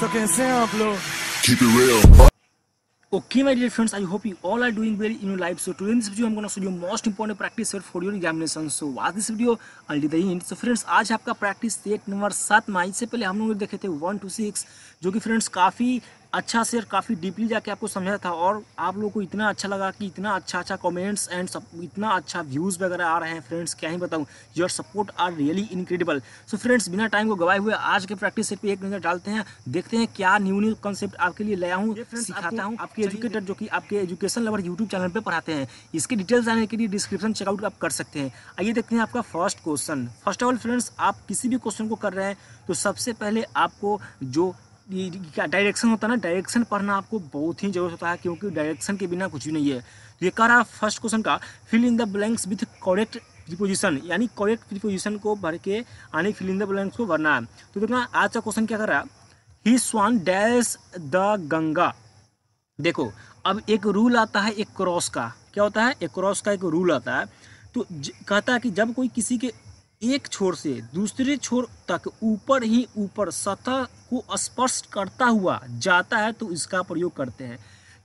तो कैसे हैं आप लोग Okay my dear friends, I hope you all are doing well in your life. So today in this video, I'm gonna show you most important practice for your examination. So watch this video until the end. So friends, आज आपका practice set number सात माई से पहले हम लोग देखे थे one two six जो कि फ्रेंड्स काफ़ी अच्छा से काफ़ी डीपली जाके आपको समझा था और आप लोगों को इतना अच्छा लगा कि इतना अच्छा अच्छा कमेंट्स एंड सब इतना अच्छा व्यूज़ वगैरह आ रहे हैं फ्रेंड्स क्या ही बताऊँ your support are really incredible so friends बिना टाइम को गवाए हुए आज के प्रैक्टिस सेट एक नज़र डालते हैं देखते हैं क्या न्यू न्यू कॉन्सेप्ट आपके लिए लाया हूँ सिखाता हूँ आपके एजुकेटर जो कि आपके एजुकेशन लवर यूट्यूब चैनल पर पढ़ाते हैं इसके डिटेल्स आने के लिए डिस्क्रिप्शन चेकआउट आप कर सकते हैं आइए देखते हैं आपका first question first of all friends आप किसी भी क्वेश्चन को कर रहे हैं तो सबसे पहले आपको जो ये क्या डायरेक्शन होता है ना डायरेक्शन पढ़ना आपको बहुत ही जरूरत होता है क्योंकि डायरेक्शन के बिना कुछ भी नहीं है तो ये कह रहा है फर्स्ट क्वेश्चन का fill in the blanks with correct preposition यानी करेक्ट प्रीपोजिशन को भर के आने फिल इन द ब्लैंक्स को भरना है तो देखना आज का क्वेश्चन क्या कर रहा है he swam dash the Ganga देखो अब एक रूल आता है एक क्रॉस का क्या होता है एक क्रॉस का एक रूल आता है तो कहता है कि जब कोई किसी के एक छोर से दूसरे छोर तक ऊपर ही ऊपर सतह को स्पर्श करता हुआ जाता है तो इसका प्रयोग करते हैं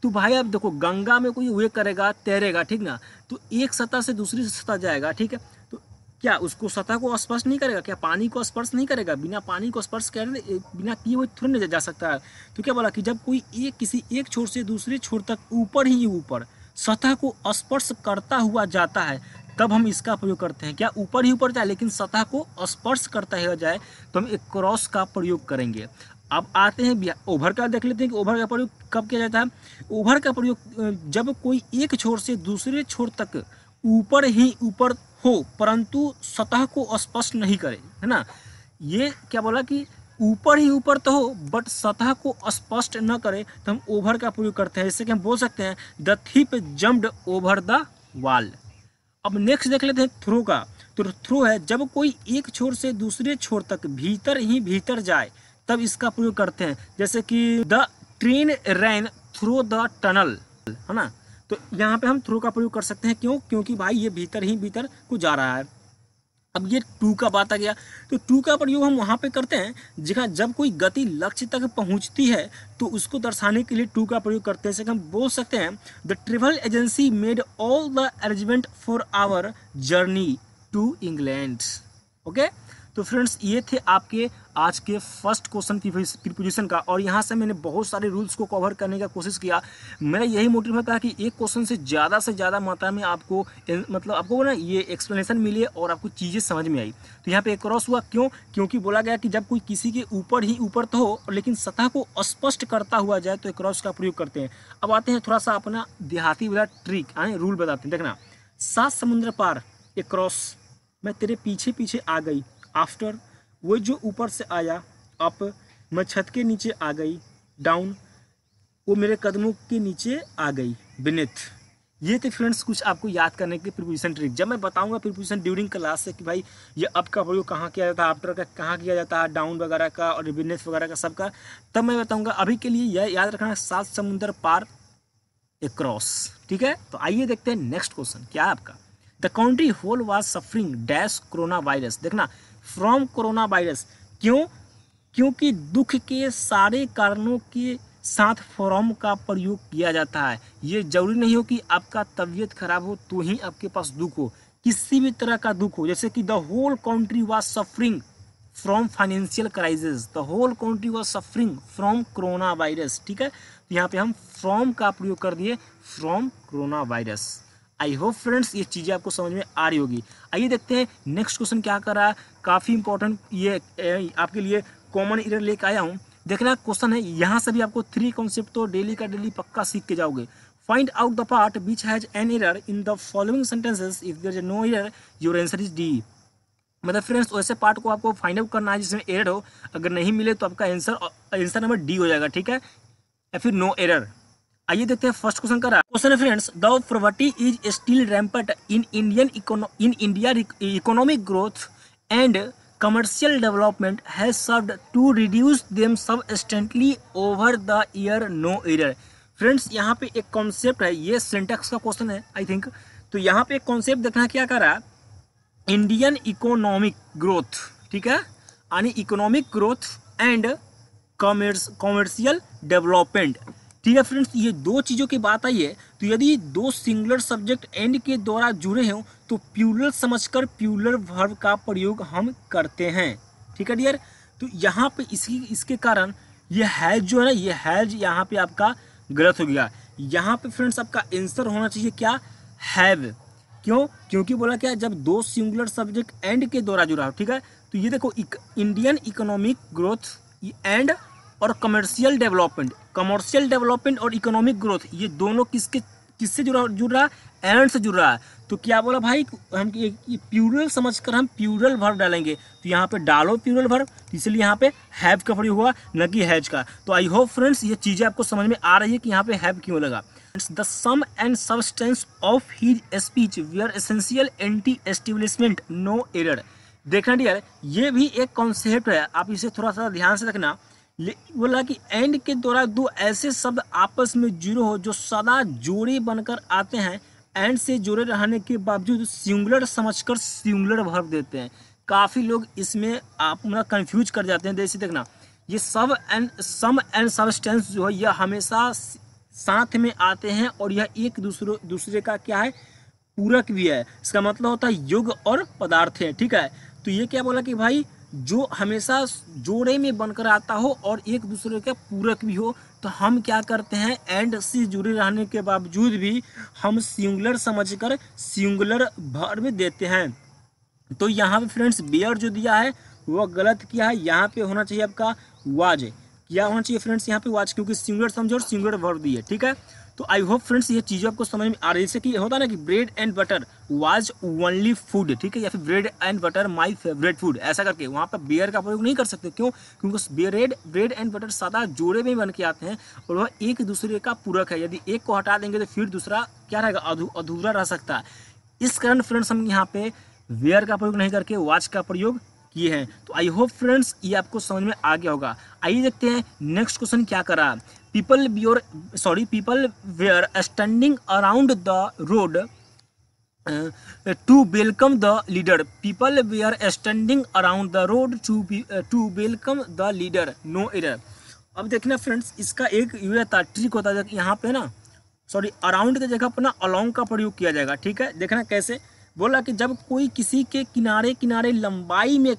तो भाई अब देखो गंगा में कोई वे करेगा तैरेगा ठीक ना तो एक सतह से दूसरी सतह जाएगा ठीक है तो क्या उसको सतह को स्पर्श नहीं करेगा क्या पानी को स्पर्श नहीं करेगा बिना पानी को स्पर्श कर बिना किए हुए थोड़ी नहीं जा सकता है तो क्या बोला कि जब कोई एक किसी एक छोर से दूसरे छोर तक ऊपर ही ऊपर सतह को स्पर्श करता हुआ जाता है तब हम इसका प्रयोग करते हैं क्या ऊपर ही ऊपर जाए लेकिन सतह को स्पर्श करता ही जाए तो हम एक क्रॉस का प्रयोग करेंगे अब आते हैं ओवर का देख लेते हैं कि ओवर का प्रयोग कब किया जाता है ओवर का प्रयोग जब कोई एक छोर से दूसरे छोर तक ऊपर ही ऊपर हो परंतु सतह को स्पर्श नहीं करे है ना ये क्या बोला कि ऊपर ही ऊपर तो हो बट सतह को स्पष्ट न करे तो हम ओवर का प्रयोग करते हैं जैसे कि हम बोल सकते हैं the thief jumped over the wall अब नेक्स्ट देख लेते हैं थ्रो का तो थ्रो है जब कोई एक छोर से दूसरे छोर तक भीतर ही भीतर जाए तब इसका प्रयोग करते हैं जैसे कि the train ran through the tunnel है ना तो यहाँ पे हम थ्रो का प्रयोग कर सकते हैं क्यों क्योंकि भाई ये भीतर ही भीतर को जा रहा है अब ये टू का बात आ गया तो टू का प्रयोग हम वहाँ पे करते हैं जहाँ जब कोई गति लक्ष्य तक पहुँचती है तो उसको दर्शाने के लिए टू का प्रयोग करते हैं जैसे हम बोल सकते हैं the travel agency made all the arrangement for our journey to England okay तो फ्रेंड्स ये थे आपके आज के फर्स्ट क्वेश्चन की प्रिपोजिशन का और यहाँ से मैंने बहुत सारे रूल्स को कवर करने का कोशिश किया मेरा यही मोटिव होता है कि एक क्वेश्चन से ज़्यादा से ज़्यादा मात्रा में आपको मतलब आपको ना ये एक्सप्लेनेशन मिले और आपको चीज़ें समझ में आई तो यहाँ पे एक क्रॉस हुआ क्यों क्योंकि बोला गया कि जब कोई किसी के ऊपर ही ऊपर तो हो लेकिन सतह को स्पष्ट करता हुआ जाए तो एक क्रॉस का प्रयोग करते हैं अब आते हैं थोड़ा सा अपना देहाती वाला ट्रिक आए रूल बताते हैं देखना सात समुद्र पार एक क्रॉस मैं तेरे पीछे पीछे आ गई आफ्टर वो जो ऊपर से आया अप मैं छत के नीचे आ गई डाउन वो मेरे कदमों के नीचे आ गई बिनेथ ये थे फ्रेंड्स कुछ आपको याद करने के प्रिपोजिशन ट्रिक जब मैं बताऊंगा प्रिपोजिशन ड्यूरिंग क्लास से कि भाई ये अप का प्रयोग कहाँ किया जाता है आफ्टर का कहाँ किया जाता है डाउन वगैरह का और बिनेथ वगैरह का सबका तब मैं बताऊंगा अभी के लिए यह याद रखना सात समुंदर पार ए क्रॉस ठीक है तो आइए देखते हैं नेक्स्ट क्वेश्चन क्या है आपका the country whole was suffering dash corona virus देखना फ्रॉम कोरोना वायरस क्यों क्योंकि दुख के सारे कारणों के साथ फॉर्म का प्रयोग किया जाता है ये जरूरी नहीं हो कि आपका तबीयत खराब हो तो ही आपके पास दुख हो किसी भी तरह का दुख हो जैसे कि the whole country was suffering from financial crisis the whole country was suffering from corona virus ठीक है तो यहाँ पे हम फ्रॉम का प्रयोग कर दिए from corona virus I hope friends ये चीज़ें आपको समझ में आ रही होगी आइए देखते हैं नेक्स्ट क्वेश्चन क्या कर रहा है काफ़ी इंपॉर्टेंट ये आपके लिए कॉमन इरर लेके आया हूँ देखना क्वेश्चन है यहाँ से भी आपको थ्री कॉन्सेप्ट तो डेली का डेली पक्का सीख के जाओगे find out the part which has an error in the following sentences if there is no error your answer is D मतलब फ्रेंड्स वैसे पार्ट को आपको फाइंड आउट करना है जिसमें एरर हो अगर नहीं मिले तो आपका आंसर आंसर नंबर डी हो जाएगा ठीक है या फिर नो एरर आइए देखते हैं फर्स्ट क्वेश्चन करा क्वेश्चन है friends the property is still rampant in Indian in India economic growth and commercial development है served नो reduce फ्रेंड्स यहाँ पे एक कॉन्सेप्ट है ये सेंटेक्स का क्वेश्चन है आई थिंक तो यहाँ पे एक कॉन्सेप्ट देखना क्या कर रहा है इंडियन इकोनॉमिक ग्रोथ ठीक है यानी economic growth and commerce commercial development ठीक है फ्रेंड्स ये दो चीज़ों की बात आई है तो यदि दो सिंगुलर सब्जेक्ट एंड के द्वारा जुड़े हों तो प्यूलर समझकर प्यूलर वर्ब का प्रयोग हम करते हैं ठीक है डियर तो यहाँ पे इसकी इसके कारण ये हैज जो है ना ये हैज यहाँ पे आपका गलत हो गया यहाँ पे फ्रेंड्स आपका आंसर होना चाहिए क्या हैव क्यों क्योंकि बोला क्या जब दो सिंगुलर सब्जेक्ट एंड के द्वारा जुड़ा हो ठीक है तो ये देखो इंडियन इकोनॉमिक ग्रोथ एंड और कमर्शियल डेवलपमेंट कमर्शियल डेवलपमेंट और इकोनॉमिक ग्रोथ ये दोनों किसके किससे जुड़ा जुड़ रहा है एंड से जुड़ रहा है तो क्या बोला भाई हम ये प्यूरल समझ कर हम प्यूरल भर्व डालेंगे तो यहाँ पे डालो प्यूरल भर्व इसलिए यहाँ पे हैव का प्रयोग हुआ न कि हैज का तो आई होप फ्रेंड्स ये चीज़ें आपको समझ में आ रही है कि यहाँ पे हैव क्यों लगा the sum and substance of his speech we are essential anti establishment no error देखना डियर ये भी एक कॉन्सेप्ट है आप इसे थोड़ा सा ध्यान से रखना बोला कि एंड के द्वारा दो ऐसे शब्द आपस में जुड़े हो जो सदा जोड़े बनकर आते हैं एंड से जुड़े रहने के बावजूद सिंगुलर समझकर सिंगुलर भर देते हैं काफ़ी लोग इसमें आप मतलब कन्फ्यूज कर जाते हैं जैसे देखना ये सब एंड सम एंड सबस्टेंस जो है यह हमेशा साथ में आते हैं और यह एक दूसरे दूसरे का क्या है पूरक भी है इसका मतलब होता है युग और पदार्थ है ठीक है तो ये क्या बोला कि भाई जो हमेशा जोड़े में बनकर आता हो और एक दूसरे का पूरक भी हो तो हम क्या करते हैं एंड से जुड़े रहने के बावजूद भी हम सिंगुलर समझकर सिंगुलर भर में देते हैं तो यहाँ पे फ्रेंड्स बियर जो दिया है वह गलत किया है यहाँ पे होना चाहिए आपका वाज क्या होना चाहिए फ्रेंड्स यहाँ पे वाज क्योंकि सिंगुलर समझो और सिंगुलर भर दिए ठीक है तो आई होप फ्रेंड्स ये चीज़ें आपको समझ में आ रही है कि होता ना कि bread and butter was only food ठीक है या फिर bread and butter my favourite food ऐसा करके वहाँ पर बियर का प्रयोग नहीं कर सकते क्यों क्योंकि ब्रेड ब्रेड एंड बटर सादा जोड़े में बन के आते हैं और वह एक दूसरे का पूरक है यदि एक को हटा देंगे तो फिर दूसरा क्या रहेगा अधूरा रह सकता है इस कारण फ्रेंड्स हम यहाँ पे वेयर का प्रयोग नहीं करके वाच का प्रयोग किए हैं तो आई होप फ्रेंड्स ये आपको समझ में आ गया होगा आइए देखते हैं नेक्स्ट क्वेश्चन क्या करा people your sorry people were are standing around the road to welcome the leader people were are standing around the road to to welcome the leader no error अब देखना फ्रेंड्स इसका एक you होता है trick होता है यहाँ पे ना सॉरी अराउंड की जगह पर ना अलोंग का प्रयोग किया जाएगा ठीक है देखना कैसे बोला कि जब कोई किसी के किनारे किनारे लंबाई में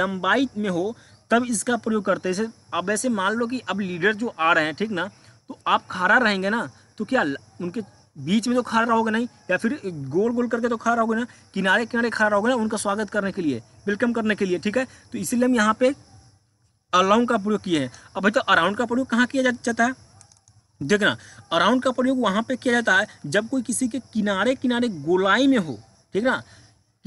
लंबाई में हो तब इसका प्रयोग करते हैं अब ऐसे मान लो कि अब लीडर जो आ रहे हैं ठीक ना तो आप खारा रहेंगे ना तो क्या उनके बीच में तो खड़ा रहोगे नहीं या फिर गोल गोल करके तो खड़ा रहोगे ना किनारे किनारे खड़ा रहोगे ना उनका स्वागत करने के लिए वेलकम करने के लिए ठीक है तो इसीलिए हम यहाँ पे अलाउंड का प्रयोग किए हैं अब भाई तो अराउंड का प्रयोग कहाँ किया जाता है देखना अराउंड का प्रयोग वहाँ पे किया जाता है जब कोई किसी के किनारे किनारे गोलाई में हो ठीक ना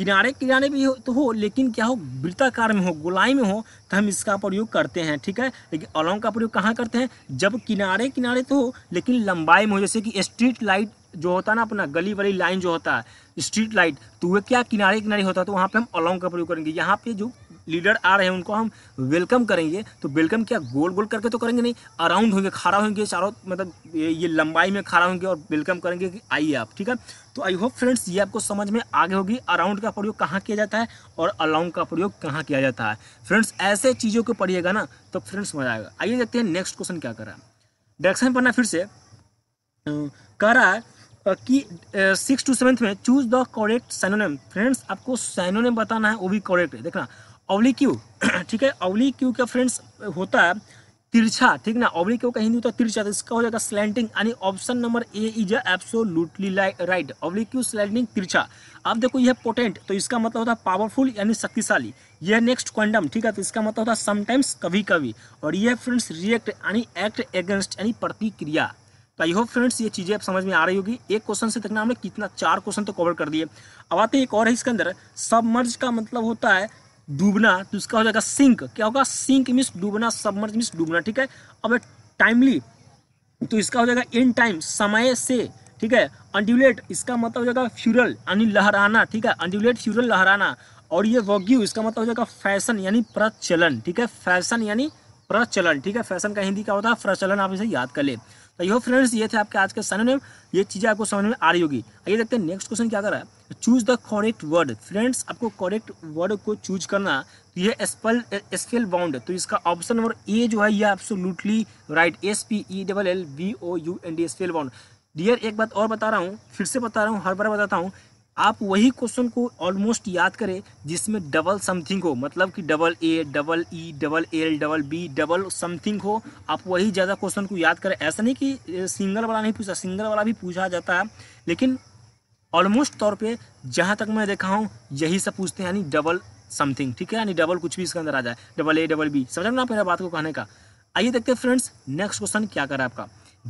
किनारे किनारे भी हो तो हो लेकिन क्या हो वृत्ताकार में हो गोलाई में हो तो हम इसका प्रयोग करते हैं ठीक है लेकिन अलॉन्ग का प्रयोग कहाँ करते हैं जब किनारे किनारे तो हो लेकिन लंबाई में हो जैसे कि स्ट्रीट लाइट जो होता है ना अपना गली वाली लाइन जो होता है स्ट्रीट लाइट तो वह क्या किनारे किनारे होता है तो वहाँ पे हम अलॉन्ग का प्रयोग करेंगे यहाँ पे जो लीडर आ रहे हैं उनको हम वेलकम करेंगे तो वेलकम क्या गोल गोल करके तो करेंगे नहीं अराउंड होंगे खड़ा होंगे चारों मतलब ये ये लंबाई में खड़ा होंगे और वेलकम करेंगे कि आइए आप ठीक है तो आई होप फ्रेंड्स ये आपको समझ में आगे होगी अराउंड का प्रयोग कहाँ किया जाता है और अलाउंड का प्रयोग कहाँ किया जाता है फ्रेंड्स ऐसे चीज़ों को पढ़िएगा ना तो फ्रेंड्स मजा आएगा आइए देखते हैं नेक्स्ट क्वेश्चन क्या कर रहा है डायरेक्शन पढ़ना फिर से कह रहा है कि सिक्स टू सेवन्थ में choose the correct synonym friends आपको सैनोनेम बताना है वो भी करेक्ट है देखना अवली क्यू ठीक है अवली क्यू का फ्रेंड्स होता है तिरछा ठीक ना अवली क्यू का हिंदी होता है तिरछा तो इसका हो जाएगा स्लैंडिंग यानी option number A is absolutely right oblique slanting तिरछा अब देखो यह पोटेंट तो इसका मतलब होता है पावरफुल यानी शक्तिशाली यह नेक्स्ट क्वांटम ठीक है तो इसका मतलब होता है समटाइम्स कभी कभी और यह फ्रेंड्स रिएक्ट यानी एक्ट अगेंस्ट यानी प्रतिक्रिया तो आई होप फ्रेंड्स ये चीज़ें आप समझ में आ रही होगी एक क्वेश्चन से देखना हमने कितना चार क्वेश्चन तो कवर कर दिए अब आते हैं एक और है इसके अंदर सबमर्ज का मतलब होता है डूबना तो इसका हो जाएगा सिंक क्या होगा सिंक मीन्स डूबना सबमर्ज मीन्स डूबना ठीक है अब टाइमली तो इसका हो जाएगा इन टाइम समय से ठीक है अंड्यूलेट इसका मतलब हो जाएगा फ्यूरल यानी लहराना ठीक है अंड्यूलेट फ्यूरल लहराना और ये वॉग्यू इसका मतलब हो जाएगा फैशन यानी प्रचलन ठीक है फैशन यानी प्रचलन ठीक है फैशन का हिंदी क्या होता है प्रचलन आप इसे याद कर ले तो यो फ्रेंड्स ये थे आपके आज के सैनोनेम ये चीज़ें आपको समझ में आ रही होगी आइए देखते हैं नेक्स्ट क्वेश्चन क्या कर रहा है choose the correct word friends आपको करेक्ट वर्ड को चूज करना तो यह स्पेल स्केल बाउंड तो इसका ऑप्शन नंबर ए जो है आपसे absolutely right S P E double L B O U N D scale bound dear एक बात और बता रहा हूँ फिर से बता रहा हूँ हर बार बताता हूँ आप वही क्वेश्चन को ऑलमोस्ट याद करें जिसमें डबल समथिंग हो मतलब कि double A double E double L double B double something हो आप वही ज़्यादा क्वेश्चन को याद करें ऐसा नहीं कि सिंगल वाला नहीं पूछा सिंगल वाला भी पूछा जाता है लेकिन ऑलमोस्ट तौर पे जहाँ तक मैं देखा हूँ यही सब पूछते हैं यानी डबल समथिंग ठीक है यानी डबल कुछ भी इसके अंदर आ जाए डबल ए डबल बी समझ ना मेरा बात को कहने का आइए देखते हैं फ्रेंड्स नेक्स्ट क्वेश्चन क्या करा आपका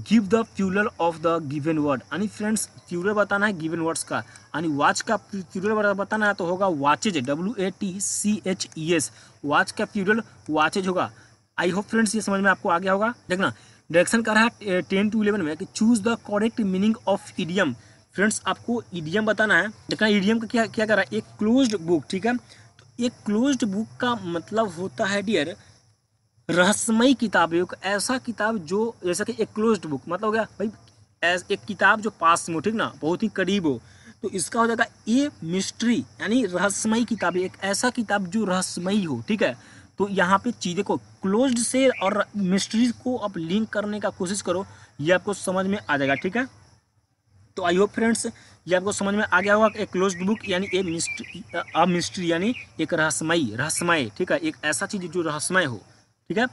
give the plural of the given word यानी फ्रेंड्स प्यूरल बताना है गिवन वर्ड्स का यानी वाच का प्यूरल बताना है तो होगा watches W A T C H E S watch का प्यूरल वाचेज होगा आई होप फ्रेंड्स ये समझ में आपको आ गया होगा देखना डायरेक्शन कर रहा है टेन टू इलेवन में कि choose the correct meaning of idiom friends आपको ईडीएम बताना है देखना ईडीएम का क्या क्या कर रहा है एक क्लोज्ड बुक ठीक है तो एक क्लोज्ड बुक का मतलब होता है डियर रहस्यमयी किताब एक ऐसा किताब जो जैसा कि एक क्लोज्ड बुक मतलब हो गया भाई एक किताब जो पास में हो ठीक ना बहुत ही करीब हो तो इसका हो जाएगा ए मिस्ट्री यानी रहस्यमयी किताब एक ऐसा किताब जो रहस्यमयी हो ठीक है तो यहाँ पे चीज़ें को क्लोज्ड से और मिस्ट्री को आप लिंक करने का कोशिश करो ये आपको समझ में आ जाएगा ठीक है तो आई होप फ्रेंड्स ये आपको समझ में आ गया होगा एक क्लोज बुक यानी ए मिस्ट्री मिस्ट्री यानी एक रहस्यमयी रहस्यमय ठीक है एक ऐसा चीज जो रहस्यमय हो ठीक है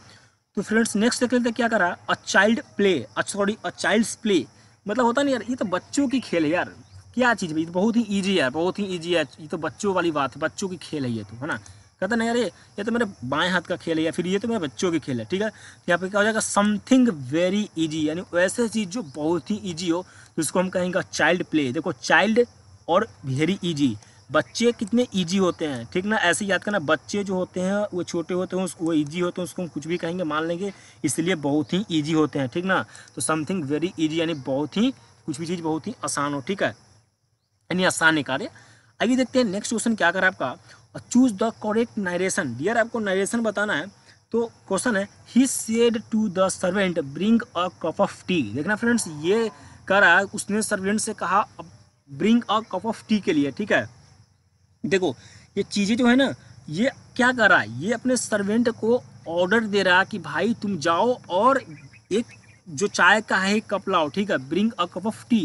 तो फ्रेंड्स नेक्स्ट देख लेते क्या करा a child play sorry a child's play मतलब होता नहीं यार ये तो बच्चों की खेल है यार क्या चीज़ भाई तो बहुत ही इजी है बहुत ही इजी है ये तो बच्चों वाली बात है बच्चों की खेल है ये तो है ना कहता नहीं यार ये ये तो मेरे बाएं हाथ का खेल है या फिर ये तो मेरे बच्चों के खेल है ठीक है यहाँ पे क्या हो जाएगा समथिंग वेरी ईजी यानी वैसे चीज़ जो बहुत ही ईजी हो जिसको तो हम कहेंगे चाइल्ड प्ले देखो चाइल्ड और वेरी ईजी बच्चे कितने ईजी होते हैं ठीक ना ऐसे याद करना बच्चे जो होते हैं वो छोटे होते हैं वो ईजी होते हैं उसको हम कुछ भी कहेंगे मान लेंगे इसलिए बहुत ही ईजी होते हैं ठीक ना तो समथिंग वेरी ईजी यानी बहुत ही कुछ भी चीज़ बहुत ही आसान हो ठीक है यानी आसान कार्य अभी देखते हैं नेक्स्ट क्वेश्चन क्या करें आपका choose the correct narration dear आपको नायरेशन बताना है तो क्वेश्चन है he said to the servant bring a cup of tea देखना फ्रेंड्स ये कह रहा है उसने सर्वेंट से कहा bring a cup of tea के लिए ठीक है देखो ये चीज़ें जो है ना ये क्या कर रहा है ये अपने सर्वेंट को ऑर्डर दे रहा है कि भाई तुम जाओ और एक जो चाय का है कप लाओ ठीक है bring a cup of tea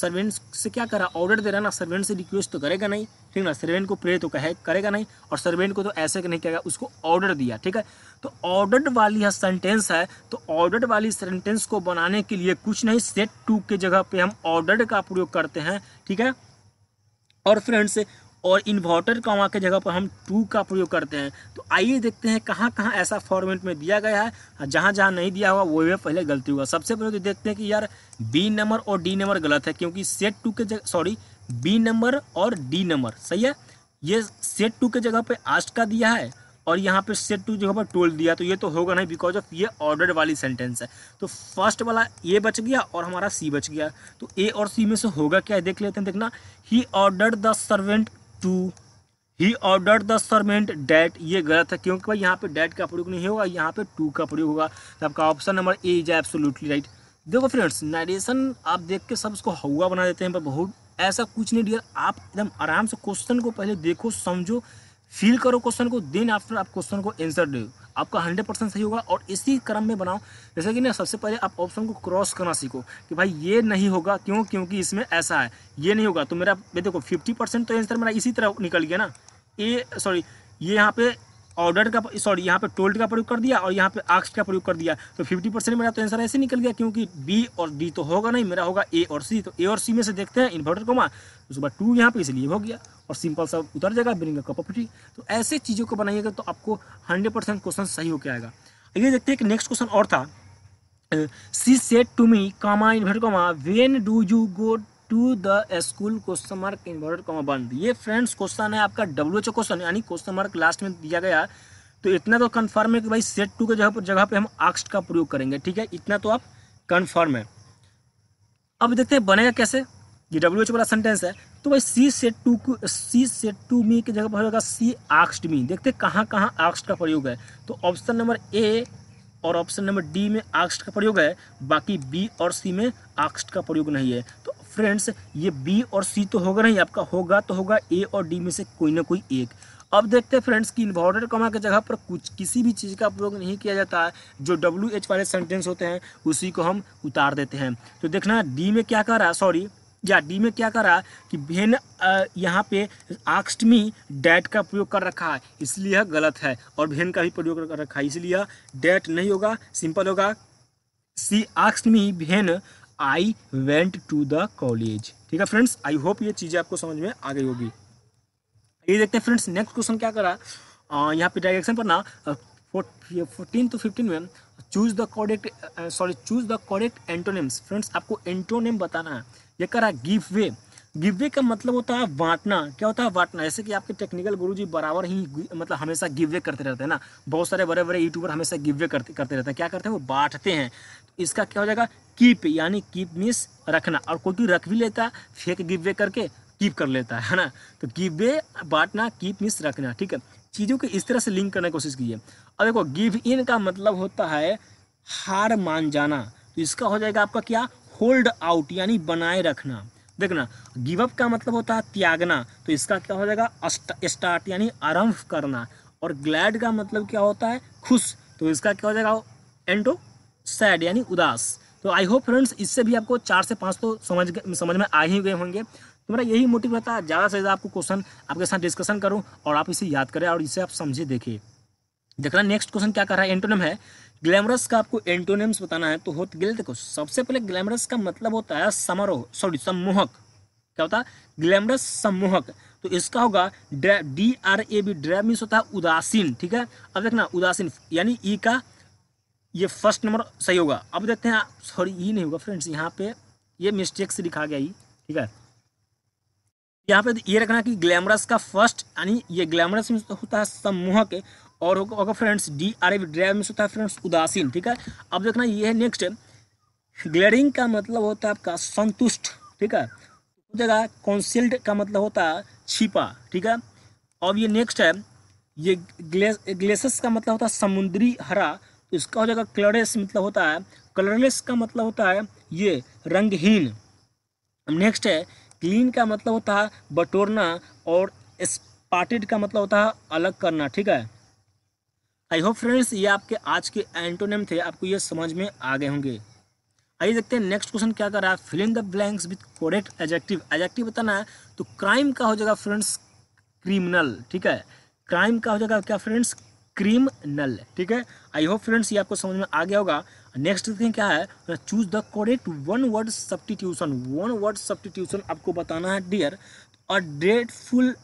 servant से क्या कर रहा है ऑर्डर दे रहा है ना सर्वेंट से रिक्वेस्ट तो करेगा नहीं ठीक ना सर्वेंट को प्रे तो कहे करेगा नहीं और सर्वेंट को तो ऐसे नहीं कहेगा उसको ऑर्डर दिया ठीक है तो ऑर्डर वाली यह सेंटेंस है तो ऑर्डर वाली सेंटेंस को बनाने के लिए कुछ नहीं सेट टू के जगह पे हम ऑर्डर का प्रयोग करते हैं ठीक है और फ्रेंड्स और इन्वर्टर कॉमा के जगह पर हम टू का प्रयोग करते हैं तो आइए देखते हैं कहाँ कहाँ ऐसा फॉर्मेट में दिया गया है जहाँ जहाँ नहीं दिया हुआ वो भी पहले गलती हुआ सबसे पहले तो देखते हैं कि यार बी नंबर और डी नंबर गलत है क्योंकि सेट टू के जगह सॉरी बी नंबर और डी नंबर सही है ये सेट टू के जगह पे आस्ट का दिया है और यहाँ पे सेट टू जगह पर ट्वेल्व दिया तो ये तो होगा नहीं बिकॉज ऑफ ये ऑर्डर वाली सेंटेंस है तो फर्स्ट वाला ए बच गया और हमारा सी बच गया तो ए और सी में से होगा क्या है देख लेते हैं देखना he order the servant to he order the servant that ये गलत है क्योंकि भाई यहाँ पे डेट का प्रयोग नहीं होगा यहाँ पे टू का प्रयोग होगा तो आपका option number A is absolutely right देखो फ्रेंड्स नरेशन आप देख के सब उसको हवा बना देते हैं पर बहुत ऐसा कुछ नहीं डियर आप एकदम आराम से क्वेश्चन को पहले देखो समझो फील करो क्वेश्चन को देन आफ्टर आप क्वेश्चन को आंसर दो आपका हंड्रेड परसेंट सही होगा और इसी क्रम में बनाओ जैसे कि ना सबसे पहले आप ऑप्शन को क्रॉस करना सीखो कि भाई ये नहीं होगा क्यों क्योंकि इसमें ऐसा है ये नहीं होगा तो मेरा देखो फिफ्टी परसेंट तो आंसर मेरा इसी तरह निकल गया ना ए सॉरी ये यहाँ पे ऑर्डर का सॉरी यहाँ पे टोल्ड का प्रयोग कर दिया और यहाँ पे आक्स का प्रयोग कर दिया तो 50 परसेंट मेरा तो आंसर ऐसे निकल गया क्योंकि बी और डी तो होगा नहीं मेरा होगा ए और सी तो ए और सी में से देखते हैं इन्वर्टर कोमा उसके बाद टू यहाँ पे इसलिए हो गया और सिंपल सा उतर जाएगा बिलिंग कप ऑफ तो ऐसे चीज़ों को बनाइएगा तो आपको हंड्रेड क्वेश्चन सही होकर आएगा ये देखते हैं कि नेक्स्ट क्वेश्चन और था C said to me comma inverted comma when do you go to the school question mark inverted comma बंद ये फ्रेंड्स क्वेश्चन है आपका डब्ल्यू एच क्वेश्चन यानी क्वेश्चन मार्क लास्ट में दिया गया तो इतना तो कन्फर्म है कि भाई सेट टू के जगह पर जगह पे हम आक्स्ट का प्रयोग करेंगे ठीक है इतना तो आप कन्फर्म है अब देखते हैं बनेगा कैसे ये डब्ल्यू एच वाला सेंटेंस है तो भाई सी सेट टू को सी सेट टू मी की जगह पर होगा सी आक्स्ट मी देखते हैं कहाँ कहाँ आक्स्ट का प्रयोग है तो ऑप्शन नंबर ए और ऑप्शन नंबर डी में आक्स्ट का प्रयोग है बाकी बी और सी में आक्स्ट का प्रयोग नहीं है तो फ्रेंड्स ये बी और सी तो होगा नहीं आपका होगा तो होगा ए और डी में से कोई ना कोई एक अब देखते हैं फ्रेंड्स कि इन्वर्टेड कमा के जगह पर कुछ किसी भी चीज़ का प्रयोग नहीं किया जाता है जो डब्ल्यू एच वाले सेंटेंस होते हैं उसी को हम उतार देते हैं तो देखना डी में क्या कर रहा है सॉरी या डी में क्या कर रहा कि भेन यहाँ पे आक्स्ट मी डैट का प्रयोग कर रखा है इसलिए गलत है और भेन का भी प्रयोग कर रखा है इसलिए डैट नहीं होगा सिंपल होगा सी आक्स्ट me when I went to the college ठीक है फ्रेंड्स आई होप ये चीज़ें आपको समझ में आ गई होगी ये देखते हैं फ्रेंड्स नेक्स्ट क्वेश्चन क्या करा आ, यहाँ पे डायरेक्शन पर ना फोर्टीन टू फिफ्टीन में choose the correct sorry choose the correct antonyms friends आपको एंटोनेम बताना है ये करा गिव वे गिवे का मतलब होता है बांटना क्या होता है बांटना जैसे कि आपके टेक्निकल गुरु जी बराबर ही मतलब हमेशा गिवे करते रहते हैं ना बहुत सारे बड़े बड़े यूट्यूबर हमेशा गिवे करते करते रहते हैं क्या करते हैं वो बांटते हैं तो इसका क्या हो जाएगा कीप यानी कीप मीन्स रखना और कोई भी रख भी लेता है फेक गिवे करके कीप कर लेता है ना तो गिवे बांटना कीप मीन्स रखना ठीक है चीज़ों को इस तरह से लिंक करने की कोशिश कीजिए और देखो गिव इन का मतलब होता है हार मान जाना तो इसका हो जाएगा आपका क्या होल्ड आउट यानी बनाए रखना देखना गिवअप का मतलब होता है त्यागना तो इसका क्या हो जाएगा स्टार्ट यानी आरंभ करना और ग्लैड का मतलब क्या होता है खुश तो इसका क्या हो जाएगा एंडो सैड यानी उदास तो आई होप फ्रेंड्स इससे भी आपको चार से पाँच तो समझ समझ में आ ही गए होंगे तो मेरा यही मोटिव रहता है ज़्यादा से ज़्यादा आपको क्वेश्चन आपके साथ डिस्कशन करूँ और आप इसे याद करें और इसे आप समझे देखिए देखना नेक्स्ट क्वेश्चन क्या कर रहा है एंटोनम है ग्लैमरस का आपको एंटोनिम्स बताना है तो होत गिल देखो सबसे पहले ग्लैमरस का मतलब होता है समारोह सॉरी सम्मोहक क्या होता है ग्लैमरस सम्मोहक तो इसका होगा D R A B drab means होता है उदासीन ठीक है अब देखना उदासीन यानी ई e का ये फर्स्ट नंबर सही होगा अब देखते हैं सॉरी ई e नहीं होगा फ्रेंड्स यहाँ पे ये मिस्टेक से लिखा गया ई e, ठीक है यहाँ पे ये रखना कि ग्लैमरस का फर्स्ट यानी ये ग्लैमरस होता है सम्मोहक और होगा friends D R F drive में होता है फ्रेंड्स उदासीन ठीक है अब देखना ये है नेक्स्ट ग्लेरिंग का मतलब होता है आपका संतुष्ट ठीक है जगह कॉन्सिल्ड का मतलब होता है छिपा ठीक है अब ये नेक्स्ट है ये ग्लेस का मतलब होता है समुद्री हरा तो इसका हो जाएगा क्लरेस मतलब होता है कलरलेस का मतलब होता है ये रंगहीन नेक्स्ट है क्लीन का मतलब होता है बटोरना और स्पाटेड का मतलब होता है अलग करना ठीक है आई होप फ्रेंड्स ये आपके आज के एंटोनिम थे आपको ये समझ में आ गए होंगे आइए देखते हैं नेक्स्ट क्वेश्चन क्या कर रहा है filling the blanks with correct adjective adjective बताना है तो क्राइम का हो जाएगा फ्रेंड्स क्रिमिनल ठीक है क्राइम का हो जाएगा क्या फ्रेंड्स क्रिमिनल ठीक है आई होप फ्रेंड्स ये आपको समझ में आ गया होगा नेक्स्ट थिंग क्या है choose the correct one word substitution one word substitution आपको बताना है dear a dreadful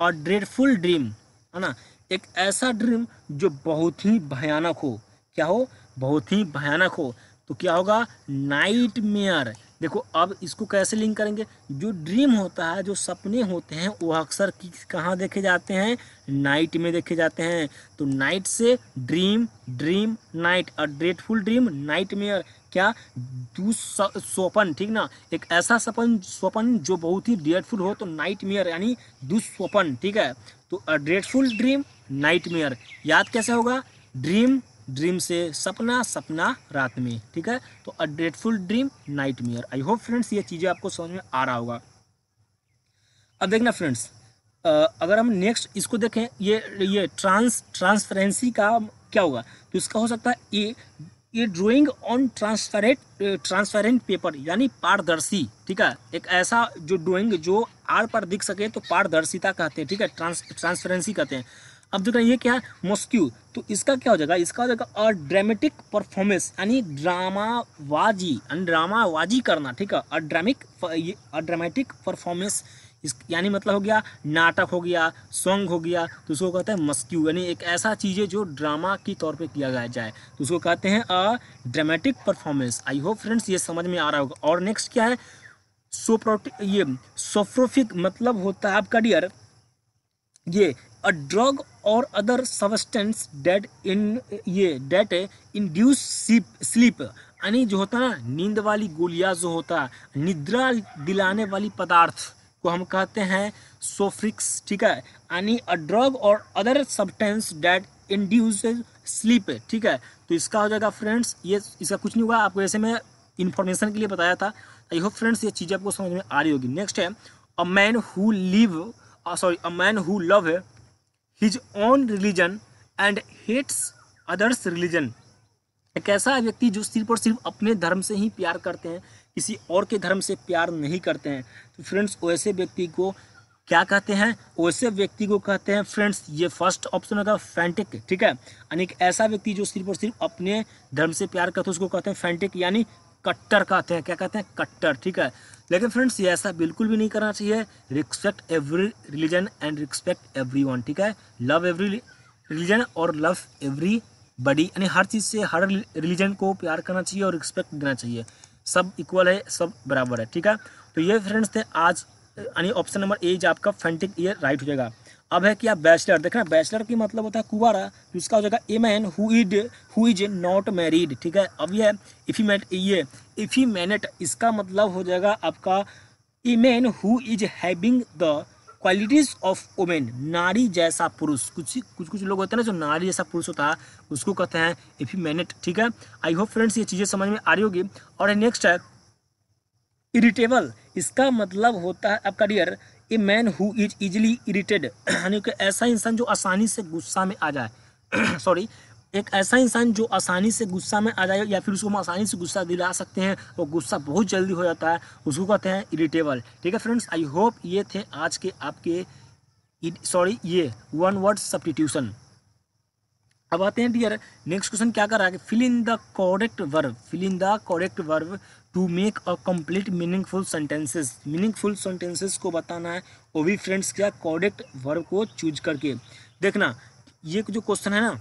a dreadful dream है ना एक ऐसा ड्रीम जो बहुत ही भयानक हो क्या हो बहुत ही भयानक हो तो क्या होगा नाइट मेयर देखो अब इसको कैसे लिंक करेंगे जो ड्रीम होता है जो सपने होते हैं वो अक्सर कहाँ देखे जाते हैं नाइट में देखे जाते हैं तो नाइट से ड्रीम ड्रीम नाइट और ड्रेटफुल ड्रीम नाइट मेयर क्या दुस्वपन ठीक ना एक ऐसा सपन स्वपन जो बहुत ही डेटफुल हो तो नाइट यानी दुस्वपन ठीक है तो अ ड्रेडफुल ड्रीम नाइट याद कैसे होगा ड्रीम ड्रीम से सपना सपना रात में ठीक है तो a dreadful dream night I hope friends ये चीज़ें आपको समझ में आ रहा होगा अब देखना फ्रेंड्स अगर हम नेक्स्ट इसको देखें ये ये ट्रांस ट्रांसफरेंसी का क्या होगा तो इसका हो सकता है ए कि drawing on transparent transparent paper यानी पारदर्शी ठीक है एक ऐसा जो ड्राइंग जो आर पर दिख सके तो पारदर्शिता कहते हैं ठीक है ट्रांस ट्रांसपेरेंसी कहते हैं अब देखो ये क्या है मोस्क्यू तो इसका क्या हो जाएगा इसका हो जाएगा और ड्रामेटिक परफॉर्मेंस यानी ड्रामावाजी यानी ड्रामावाजी करना ठीक है और ड्रामिक ड्रामेटिक परफॉर्मेंस इस यानी मतलब हो गया नाटक हो गया सॉन्ग हो गया तो उसको कहते हैं मस्क्यू यानी एक ऐसा चीज़ है जो ड्रामा के तौर पे किया गया जाए तो उसको कहते हैं a dramatic performance I hope friends ये समझ में आ रहा होगा और नेक्स्ट क्या है सोप्रोटिक ये सोफ्रोफिक मतलब होता है आपका डियर ये अ ड्रग और अदर सबस्टेंस डेट इन ये डेट इंड्यूस स्लीप यानी जो होता है ना नींद वाली गोलियां जो होता है निद्रा दिलाने वाली पदार्थ को हम कहते हैं सोफ्रिक्स ठीक है यानी अ ड्रग और other substance that induce sleep ठीक है तो इसका हो जाएगा फ्रेंड्स ये इसका कुछ नहीं हुआ आपको ऐसे में इन्फॉर्मेशन के लिए बताया था आई होप फ्रेंड्स ये चीज़ आपको समझ में आ रही होगी नेक्स्ट है a man who live sorry a man who love his own religion and hates others religion एक ऐसा व्यक्ति जो सिर्फ और सिर्फ अपने धर्म से ही प्यार करते हैं किसी और के धर्म से प्यार नहीं करते हैं तो फ्रेंड्स वैसे व्यक्ति को क्या कहते हैं वैसे व्यक्ति को कहते हैं फ्रेंड्स ये फर्स्ट ऑप्शन होता है फैंटिक ठीक है यानी ऐसा व्यक्ति जो सिर्फ और सिर्फ अपने धर्म से प्यार करते हैं उसको कहते हैं फैंटिक यानी कट्टर कहते हैं क्या कहते हैं कट्टर ठीक है लेकिन फ्रेंड्स ये ऐसा बिल्कुल भी नहीं करना चाहिए respect every religion and respect everyone ठीक है लव एवरी रिलीजन और लव एवरी बडी यानी हर चीज़ से हर रिलीजन को प्यार करना चाहिए और रिस्पेक्ट देना चाहिए सब इक्वल है सब बराबर है ठीक है तो ये फ्रेंड्स थे आज यानी ऑप्शन नंबर ए जो आपका फेंटिक ये राइट हो जाएगा अब है कि आप बैचलर देखना बैचलर की मतलब होता है कुवारा जिसका तो हो जाएगा ए मैन हु इड हु इज नॉट मैरिड ठीक है अब यह इफ़ी मैट ये इफ़ी मैनेट इसका मतलब हो जाएगा आपका a man who is having the qualities of women नारी जैसा पुरुष कुछ कुछ कुछ लोग होते हैं ना जो नारी जैसा पुरुष होता है उसको कहते हैं इफ यू मैनेट ठीक है आई होप फ्रेंड्स ये चीज़ें समझ में आ रही होगी और नेक्स्ट है इरिटेबल इसका मतलब होता है आपका dear a man who is easily irritated यानी कि ऐसा इंसान जो आसानी से गुस्सा में आ जाए सॉरी एक ऐसा इंसान जो आसानी से गुस्सा में आ जाए या फिर उसको हम आसानी से गुस्सा दिला सकते हैं और गुस्सा बहुत जल्दी हो जाता है उसको कहते हैं इरिटेबल ठीक है फ्रेंड्स आई होप ये थे आज के आपके सॉरी ये वन वर्ड सब्टीट्यूशन अब आते हैं डियर नेक्स्ट क्वेश्चन क्या कर रहा है fill in the correct verb fill in the correct verb to make a complete meaningful sentences meaningful sentences को बताना है वो भी फ्रेंड्स क्या कॉरेक्ट वर्ब को चूज करके देखना ये जो क्वेश्चन है ना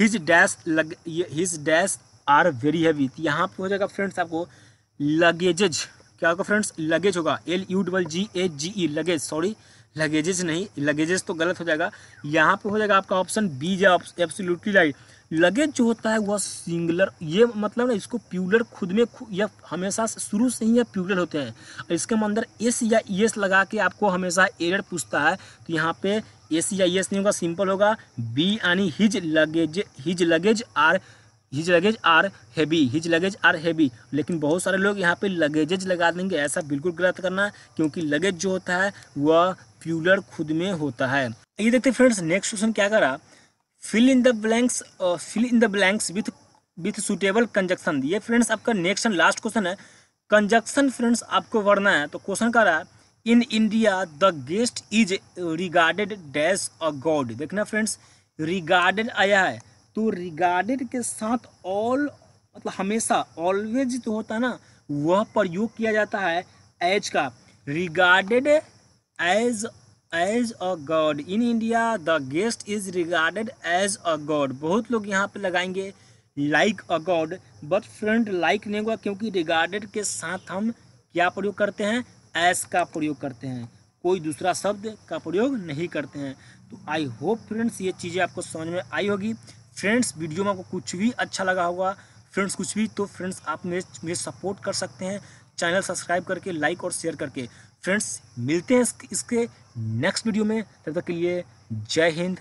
his dash lug his dash are very heavy यहाँ पे हो जाएगा फ्रेंड्स आपको लगेजेज क्या होगा फ्रेंड्स लगेज होगा L U double G A G E luggage sorry luggages नहीं लगेजेज तो गलत हो जाएगा यहाँ पे हो जाएगा आपका ऑप्शन बी जो एब्सोल्युटली राइट लगेज जो होता है वह सिंगुलर ये मतलब ना इसको प्यूलर खुद में खु, हमेशा शुरू से ही यह प्यूलर होते हैं इसके अंदर एस या एस लगा के आपको हमेशा एरर पूछता है तो यहाँ पे एस या एस नहीं होगा सिंपल होगा बी यानी his luggage his luggage are his luggage are heavy his luggage are heavy लेकिन बहुत सारे लोग यहाँ पे लगेजेज लगा देंगे ऐसा बिल्कुल गलत करना क्योंकि लगेज जो होता है वह प्यूलर खुद में होता है ये देखते फ्रेंड्स नेक्स्ट क्वेश्चन क्या करा fill in the blanks fill in the blanks with with suitable conjunction ये फ्रेंड्स आपका नेक्स्ट लास्ट क्वेश्चन है कंजक्शन फ्रेंड्स आपको वर्णना है तो क्वेश्चन कर रहा है in India the guest is regarded dash a god देखना फ्रेंड्स रिगार्डेड आया है तो रिगार्डेड के साथ ऑल मतलब हमेशा ऑलवेज तो होता है ना वह प्रयोग किया जाता है एज का regarded as as a god in India the guest is regarded as a god बहुत लोग यहाँ पे लगाएंगे like a god but friend like नहीं होगा क्योंकि रिगार्डेड के साथ हम क्या प्रयोग करते हैं एस का प्रयोग करते हैं कोई दूसरा शब्द का प्रयोग नहीं करते हैं तो आई होप फ्रेंड्स ये चीज़ें आपको समझ में आई होगी फ्रेंड्स वीडियो में आपको कुछ भी अच्छा लगा होगा फ्रेंड्स कुछ भी तो फ्रेंड्स आप मेरे मेरे सपोर्ट कर सकते हैं चैनल सब्सक्राइब करके लाइक और शेयर करके फ्रेंड्स मिलते हैं इसके नेक्स्ट वीडियो में तब तक के लिए जय हिंद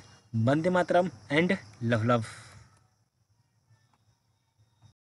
वंदे मातरम एंड लव लव